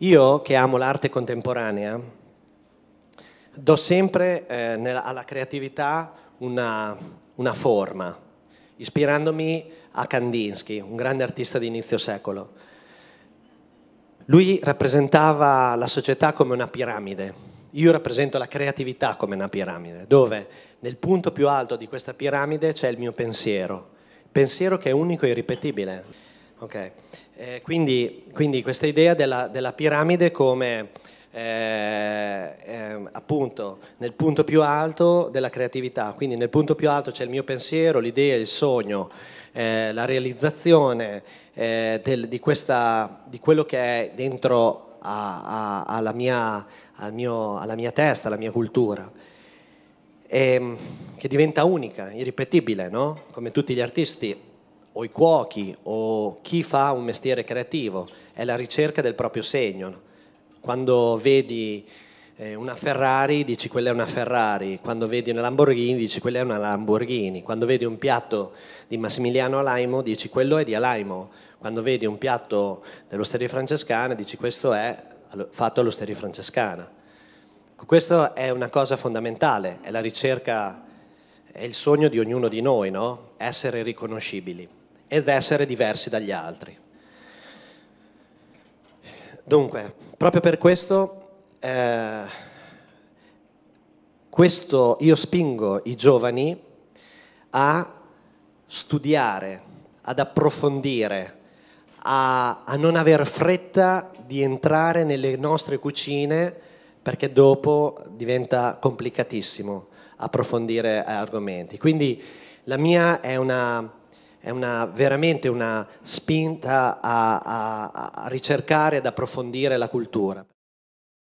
Io, che amo l'arte contemporanea, do sempre eh, nella, alla creatività una, una forma, ispirandomi a Kandinsky, un grande artista di inizio secolo. Lui rappresentava la società come una piramide, io rappresento la creatività come una piramide, dove nel punto più alto di questa piramide c'è il mio pensiero, pensiero che è unico e irripetibile. Okay. Eh, quindi, quindi, questa idea della, della piramide come eh, eh, appunto nel punto più alto della creatività, quindi nel punto più alto c'è il mio pensiero, l'idea, il sogno, eh, la realizzazione eh, del, di, questa, di, quello che è dentro a, a, alla, mia, al mio, alla, mia, testa, alla mia cultura. E, ehm, che diventa unica, irripetibile, no? come tutti gli artisti o i cuochi o chi fa un mestiere creativo, è la ricerca del proprio segno. Quando vedi eh, una Ferrari dici quella è una Ferrari, quando vedi una Lamborghini dici quella è una Lamborghini, quando vedi un piatto di Massimiliano Alaimo dici quello è di Alaimo, quando vedi un piatto dell'Osteria Francescana dici questo è fatto all'Osteria Francescana. Questa è una cosa fondamentale, è la ricerca, è il sogno di ognuno di noi, no? essere riconoscibili ed essere diversi dagli altri. Dunque, proprio per questo, eh, questo io spingo i giovani a studiare, ad approfondire, a, a non aver fretta di entrare nelle nostre cucine perché dopo diventa complicatissimo approfondire argomenti. Quindi la mia è una è una, veramente una spinta a, a, a ricercare, ad approfondire la cultura.